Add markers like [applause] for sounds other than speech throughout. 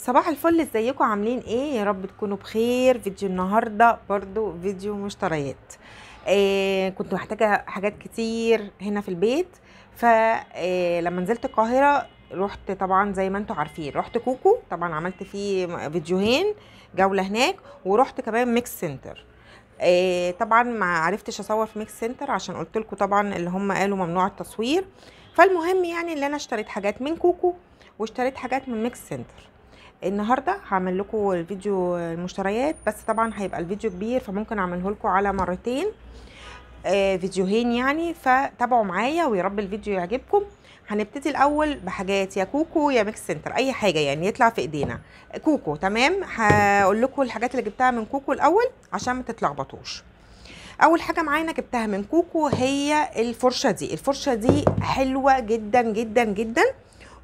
صباح الفل ازيكم عاملين ايه يا رب تكونوا بخير فيديو النهارده برضو فيديو مشتريات إيه كنت محتاجه حاجات كتير هنا في البيت فلما آه، نزلت القاهره رحت طبعا زي ما انتم عارفين رحت كوكو طبعا عملت فيه فيديوهين جوله هناك ورحت كمان ميكس سنتر إيه طبعا ما عرفتش اصور في ميكس سنتر عشان قلت لكم طبعا اللي هم قالوا ممنوع التصوير فالمهم يعني اللي انا اشتريت حاجات من كوكو واشتريت حاجات من ميكس سنتر النهارده هعمل لكم فيديو المشتريات بس طبعا هيبقى الفيديو كبير فممكن اعمله لكم على مرتين آه، فيديوهين يعني فتابعوا معايا ويا رب الفيديو يعجبكم هنبتدي الاول بحاجات يا كوكو يا ميكس سنتر اي حاجه يعني يطلع في ايدينا كوكو تمام هقول لكم الحاجات اللي جبتها من كوكو الاول عشان ما تتلخبطوش اول حاجه معانا جبتها من كوكو هي الفرشه دي الفرشه دي حلوه جدا جدا جدا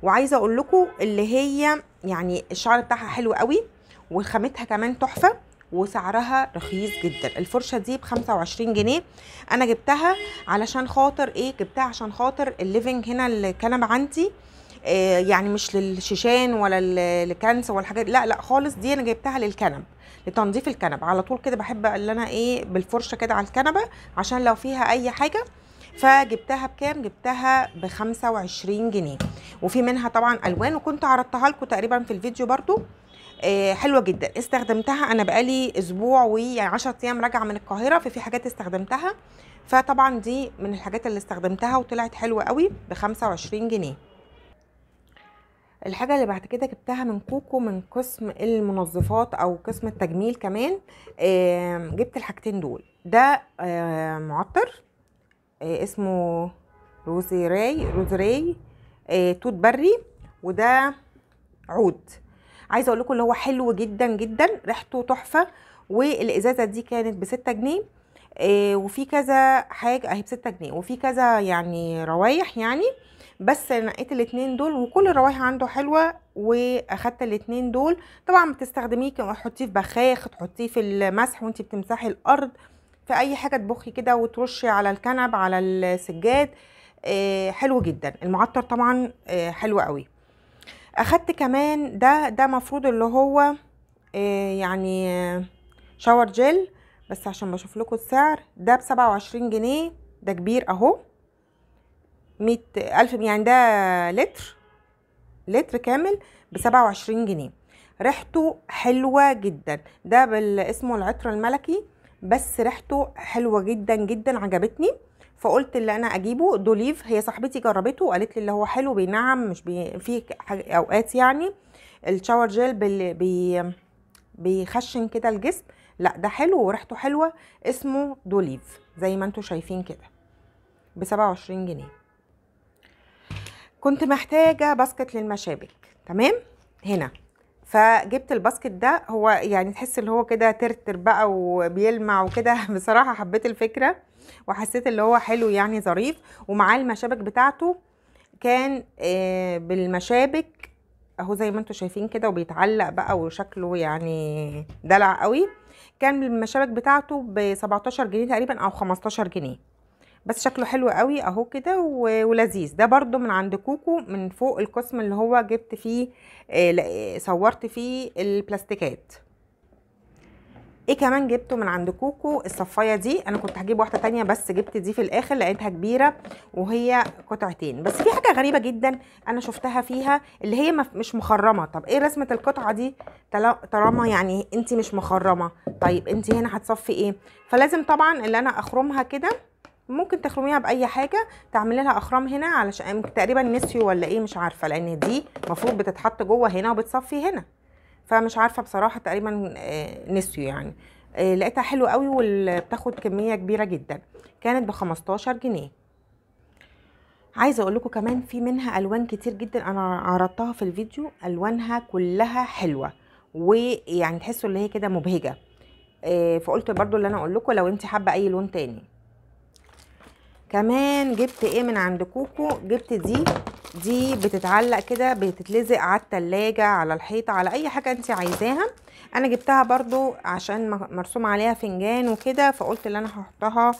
وعايزه اقول لكم اللي هي يعني الشعر بتاعها حلو قوي وخامتها كمان تحفه وسعرها رخيص جدا الفرشه دي ب 25 جنيه انا جبتها علشان خاطر ايه جبتها عشان خاطر الليفنج هنا الكنبه عندي آه، يعني مش للشيشان ولا الكنس ولا الحاجات لا لا خالص دي انا جبتها للكنب لتنظيف الكنب على طول كده بحب ان انا ايه بالفرشه كده على الكنبه عشان لو فيها اي حاجه فجبتها بكام جبتها ب 25 جنيه وفي منها طبعا الوان وكنت عرضتها لكم تقريبا في الفيديو برضو آه، حلوه جدا استخدمتها انا بقالي اسبوع ويعني 10 ايام راجعه من القاهره ففي حاجات استخدمتها فطبعا دي من الحاجات اللي استخدمتها وطلعت حلوه قوي ب 25 جنيه الحاجة اللي بعد كده جبتها من كوكو من قسم المنظفات او قسم التجميل كمان جبت الحاجتين دول ده معطر آه، اسمه روزيري روزيراي آه، توت بري وده عود عايزه اقول لكم اللي هو حلو جدا جدا ريحته تحفه والازازه دي كانت بستة جنيه آه، وفي كذا حاجه اهي بستة جنيه وفي كذا يعني روايح يعني بس نقيت الاثنين دول وكل الروايح عنده حلوه واخدت الاثنين دول طبعا بتستخدميه تحطيه في بخاخ تحطيه في المسح وانت بتمسحي الارض في اي حاجه تبخي كده وترشي على الكنب على السجاد آه، حلو جدا المعطر طبعا آه، حلو قوي اخدت كمان ده ده مفروض اللي هو آه، يعني شاور جيل بس عشان بشوف لكم السعر ده بسبعة وعشرين جنيه ده كبير اهو مية الف يعني ده لتر لتر كامل بسبعة وعشرين جنيه ريحته حلوه جدا ده اسمه العطر الملكي بس ريحته حلوه جدا جدا عجبتني فقلت اللي انا اجيبه دوليف هي صاحبتي جربته وقالت لي اللي هو حلو بينعم مش بي في اوقات يعني الشاور جيل بي, بي بيخشن كده الجسم لا ده حلو وريحته حلوه اسمه دوليف زي ما انتم شايفين كده ب 27 جنيه كنت محتاجه باسكت للمشابك تمام هنا فجبت الباسكت ده هو يعني تحس اللي هو كده ترتر بقى وبيلمع وكده [laughs] بصراحه حبيت الفكره وحسيت اللي هو حلو يعني ظريف ومعاه المشابك بتاعته كان آه، بالمشابك اهو زي ما انتم شايفين كده وبيتعلق بقى وشكله يعني دلع قوي كان بالمشابك بتاعته ب 17 جنيه تقريبا او 15 جنيه بس شكله حلو قوي اهو كده ولذيذ ده برده من عند كوكو من فوق القسم اللي هو جبت فيه آه، آه، صورت فيه البلاستيكات ايه كمان جبته من عند كوكو الصفايه دي انا كنت هجيب واحده تانية بس جبت دي في الاخر لقيتها كبيره وهي قطعتين بس في حاجه غريبه جدا انا شفتها فيها اللي هي مش مخرمه طب ايه رسمه القطعه دي طالما يعني انت مش مخرمه طيب انت هنا هتصفي ايه فلازم طبعا اللي انا اخرمها كده ممكن تخرميها باي حاجه تعملي لها اخرام هنا علشان تقريبا نسيو ولا ايه مش عارفه لان دي المفروض بتتحط جوه هنا وبتصفي هنا فمش عارفه بصراحه تقريبا نسيو آه، يعني آه، لقيتها حلوه قوي وبتاخد كميه كبيره جدا كانت ب 15 جنيه عايزه اقول لكم كمان في منها الوان كتير جدا انا عرضتها في الفيديو الوانها كلها حلوه ويعني تحسوا اللي هي كده مبهجه آه، فقلت برضو اللي انا اقول لكم لو انت حابه اي لون تاني كمان جبت ايه من عند كوكو جبت دي دي بتتعلق كده بتتلزق على التلاجة على الحيطة على اي حاجة انت عايزاها انا جبتها برضو عشان مرسوم عليها فنجان وكده فقلت اللي انا هحطها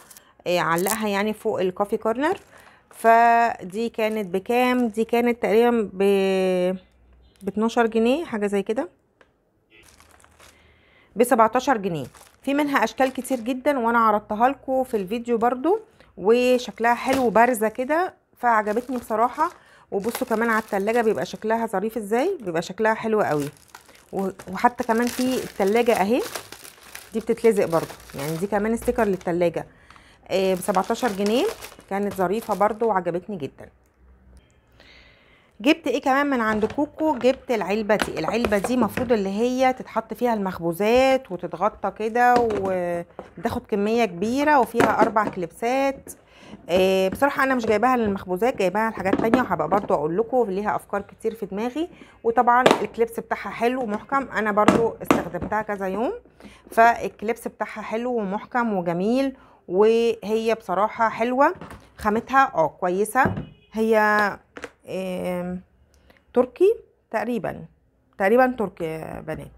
آه، علقها يعني فوق الكوفي كورنر فدي كانت بكام دي كانت تقريبا ب ب 12 جنيه حاجه زي كده ب 17 جنيه في منها اشكال كتير جدا وانا عرضتها لكم في الفيديو برضو وشكلها حلو بارزه كده فعجبتني بصراحه وبصوا كمان على التلاجة بيبقى شكلها ظريف ازاي بيبقى شكلها حلو قوي وحتى كمان في التلاجة اهي دي بتتلزق برضو يعني دي كمان استيكر للتلاجة آه، ب 17 جنيه كانت ظريفه برضو وعجبتني جدا جبت ايه كمان من عند كوكو جبت العلبه دي العلبه دي المفروض اللي هي تتحط فيها المخبوزات وتتغطى كده وتاخد كميه كبيره وفيها اربع كليبسات إيه بصراحه انا مش جايباها للمخبوزات جايباها لحاجات تانية وهبقى برضو اقول لكم ليها افكار كتير في دماغي وطبعا الكليبس بتاعها حلو ومحكم انا برضو استخدمتها كذا يوم فالكليبس بتاعها حلو ومحكم وجميل وهي بصراحه حلوه خامتها اه كويسه هي تركي تقريبا تقريبا تركي بنات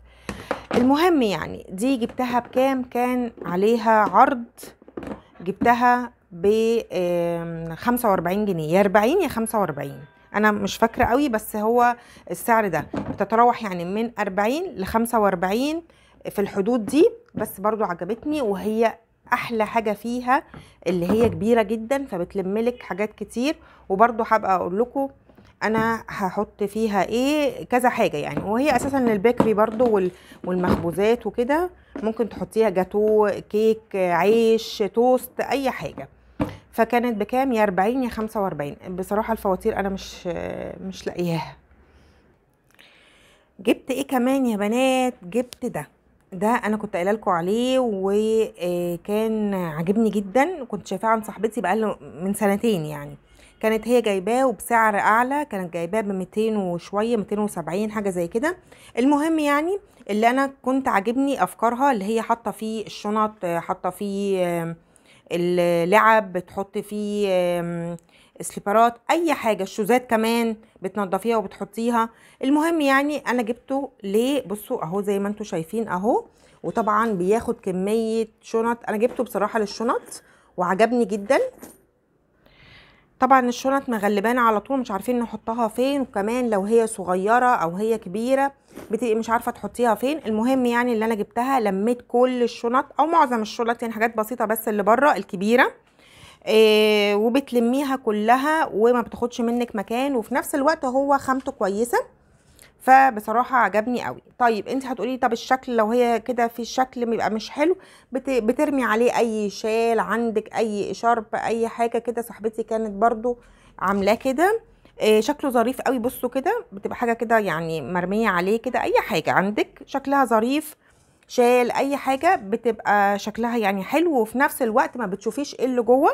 المهم يعني دي جبتها بكام كان عليها عرض جبتها ب 45 جنيه يا 40 يا 45 انا مش فاكره قوي بس هو السعر ده بتتراوح يعني من 40 ل 45 في الحدود دي بس برضو عجبتني وهي احلى حاجه فيها اللي هي كبيره جدا فبتلملك حاجات كتير وبرده هبقى اقول لكم انا هحط فيها ايه كذا حاجه يعني وهي اساسا للبيكري برده والمخبوزات وكده ممكن تحطيها جاتو كيك عيش توست اي حاجه فكانت بكام يا 40 يا 45 بصراحه الفواتير انا مش مش لاقياها جبت ايه كمان يا بنات جبت ده ده انا كنت قايله لكم عليه وكان آه، عاجبني جدا كنت شايفاه عند صاحبتي بقاله من سنتين يعني كانت هي جايباه وبسعر اعلى كانت جايباه ب 200 وشويه 270 حاجه زي كده المهم يعني اللي انا كنت عاجبني افكارها اللي هي حاطه فيه الشنط حاطه فيه آه، اللعب بتحط فيه سليبرات اي حاجه الشوزات كمان بتنضفيها وبتحطيها المهم يعني انا جبته ليه بصوا اهو زي ما انتم شايفين اهو وطبعا بياخد كميه شنط انا جبته بصراحه للشنط وعجبني جدا طبعا الشنط مغلبانه على طول مش عارفين نحطها فين وكمان لو هي صغيره او هي كبيره بتبقي مش عارفه تحطيها فين المهم يعني اللي انا جبتها لميت كل الشنط او معظم الشنط يعني حاجات بسيطه بس اللي بره الكبيره إيه وبتلميها كلها وما بتاخدش منك مكان وفي نفس الوقت هو خامته كويسه فبصراحه عجبني قوي طيب انت هتقولي طب الشكل لو هي كده في الشكل بيبقى مش حلو بت... بترمي عليه اي شال عندك اي شرب اي حاجه كده صاحبتي كانت برضو عاملاه كده إيه شكله ظريف قوي بصوا كده بتبقى حاجه كده يعني مرميه عليه كده اي حاجه عندك شكلها ظريف شال اي حاجه بتبقى شكلها يعني حلو وفي نفس الوقت ما بتشوفيش ايه اللي جوه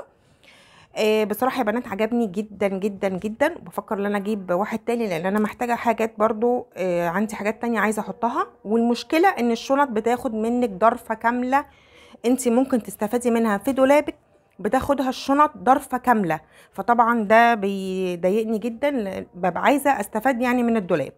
آه، بصراحه يا بنات عجبني جدا جدا جدا بفكر ان انا اجيب واحد تاني لان انا محتاجه حاجات برضو آه، عندي حاجات تانية عايزه احطها والمشكله ان الشنط بتاخد منك ضرفه كامله انت ممكن تستفادي منها في دولابك بتاخدها الشنط ضرفه كامله فطبعا ده بيضايقني جدا ببقى عايزه استفاد يعني من الدولاب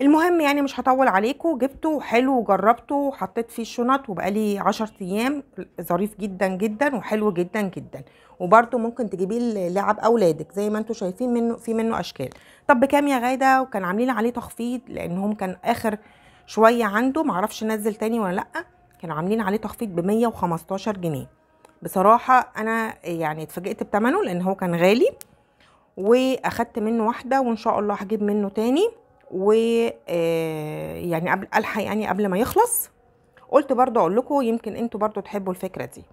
المهم يعني مش هطول عليكم جبته حلو وجربته وحطيت فيه الشنط وبقالي عشر ايام ظريف جدا جدا وحلو جدا جدا وبرده ممكن تجيبيه لعب اولادك زي ما انتم شايفين منه في منه اشكال طب بكام يا غاده وكان عاملين عليه تخفيض لانهم كان اخر شويه عنده معرفش نزل تاني ولا لا كان عاملين عليه تخفيض ب 115 جنيه بصراحه انا يعني اتفاجئت بثمنه لان هو كان غالي واخدت منه واحده وان شاء الله هجيب منه تاني و آه، يعني قبل الحق يعني قبل ما يخلص قلت برضو اقول لكم يمكن انتوا برضو تحبوا الفكره دي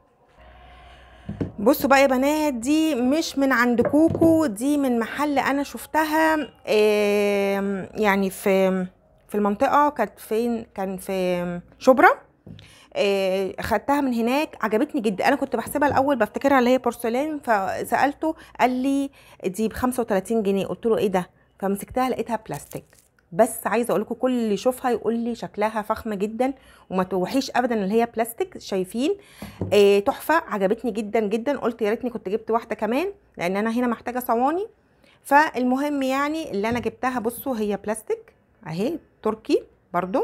بصوا بقى يا بنات دي مش من عند كوكو دي من محل انا شفتها آه، يعني في في المنطقه كانت فين كان في شبرا آه، خدتها من هناك عجبتني جدا انا كنت بحسبها الاول بفتكرها اللي هي بورسلين فسالته قال لي دي ب 35 جنيه قلت له ايه ده فمسكتها لقيتها بلاستيك بس عايزه اقول لكم كل اللي يشوفها يقول لي شكلها فخمه جدا وما توحيش ابدا ان هي بلاستيك شايفين تحفه آه، تحفه عجبتني جدا جدا قلت يا ريتني كنت جبت واحده كمان لان انا هنا محتاجه صواني فالمهم يعني اللي انا جبتها بصوا هي بلاستيك اهي تركي برضو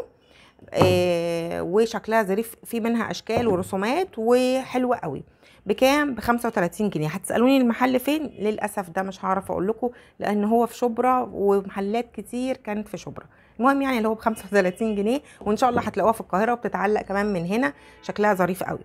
ايه وشكلها ظريف في منها اشكال ورسومات وحلوه قوي بكام ب 35 جنيه هتسالوني المحل فين للاسف ده مش هعرف اقول لكم لان هو في شبرا ومحلات كتير كانت في شبرا المهم يعني اللي هو ب 35 جنيه وان شاء الله هتلاقوها في القاهره وبتتعلق كمان من هنا شكلها ظريف قوي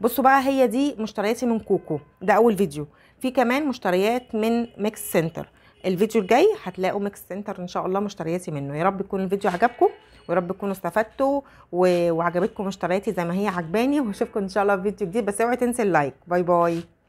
بصوا بقى هي دي مشترياتي من كوكو ده اول فيديو في كمان مشتريات من ميكس سنتر الفيديو الجاي هتلاقوا ميكس سنتر ان شاء الله مشترياتي منه يا رب يكون الفيديو عجبكم ويا رب تكونوا استفدتوا و... وعجبتكم مشترياتي زي ما هي عجباني واشوفكم ان شاء الله في فيديو جديد بس اوعي تنسي اللايك باي باي